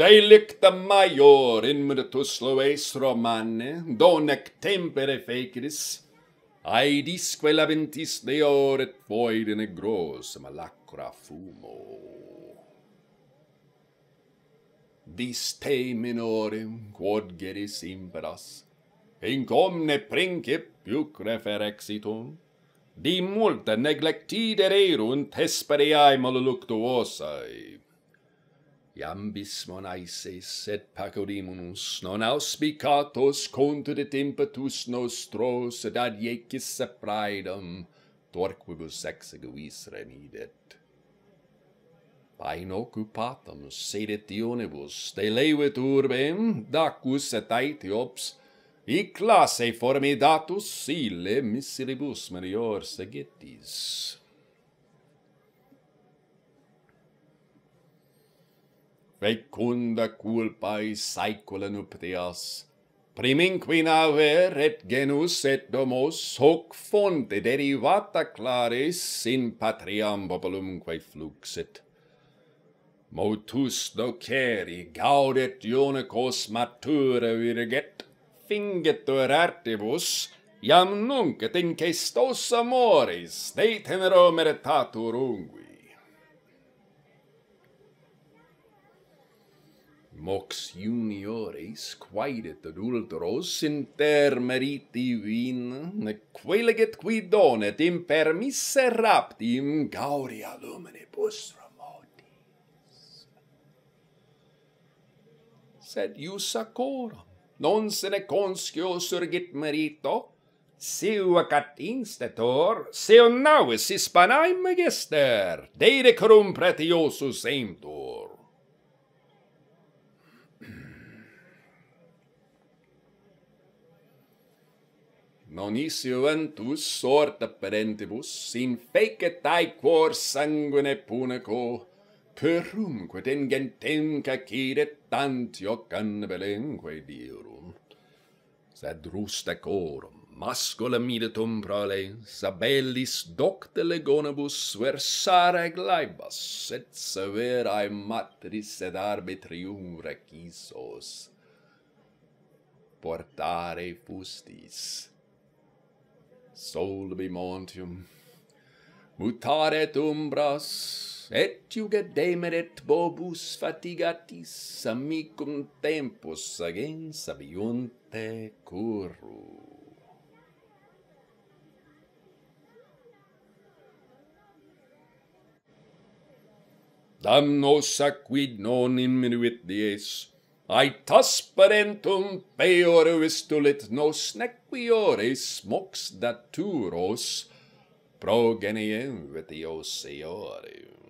Delicta maior in mirtus loes romane, donec tempere fecris, aedisque laventis deor et void in egros malacra fumo. Vis te minorem quod geris imperas, in comne princip piuc referexitum, exitum, di multa neglectide rerunt hesperiae maluluctuosae, iam bis monaises et pacodimunus non auspicatos contra tempatus nostros et ad iecis praedam torquibus ex aguis remidet. Pain occupatam sedet ionibus, de levet urbem, dacus et aetiops, i classe formidatus ille missilibus merior segetis. vecunda culpae saecula nuptias priminque nave et genus et domos hoc fonte derivata claris in patriam populum quae fluxit motus doceri gaudet ionicos matura virget finget artibus, iam nunc et incestos amores de tenero meritatur ungui mox juniores quaedet adulteros inter meriti vin, ne quilegit qui donet in raptim gauria lumine postra Sed ius acorum, non sene conscio surgit merito, Seu catinstator, seu navis hispanae magister, deide corum pretiosus eimtur. non issuentus sorta parentibus, sin fece tai cor sanguine punaco, perumque den gentem cacire tanti occan belenque dirum. Sed rusta corum, mascula militum prole, sabellis docte legonibus versare glaibas, et severae matris ed arbitrium recisos. Portare fustis. Portare fustis sol de be montium mutare tumbras et juget demeret bobus fatigatis amicum tempus agens abiunte curru. Damnos aquid non inminuit dies, Aetas parentum peor vistulit nos nequiores mox daturos, progenie vitiosiorium.